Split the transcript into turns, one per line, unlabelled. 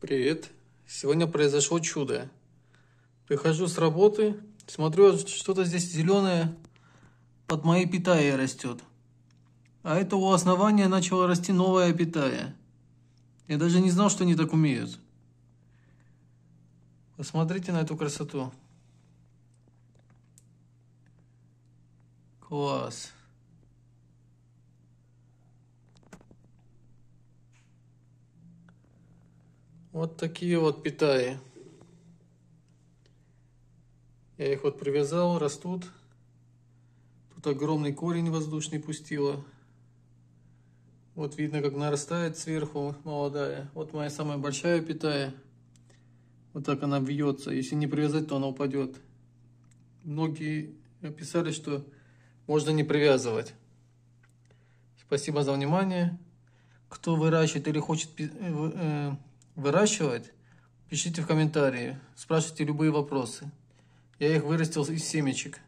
Привет. Сегодня произошло чудо. Прихожу с работы, смотрю, что-то здесь зеленое под моей питаей растет. А это у основания начало расти новая питая. Я даже не знал, что они так умеют. Посмотрите на эту красоту. Класс. Вот такие вот питаи. Я их вот привязал, растут. Тут огромный корень воздушный пустила. Вот видно, как нарастает сверху молодая. Вот моя самая большая питая. Вот так она вьется. Если не привязать, то она упадет. Многие писали, что можно не привязывать. Спасибо за внимание. Кто выращивает или хочет э, выращивать, пишите в комментарии, спрашивайте любые вопросы. Я их вырастил из семечек.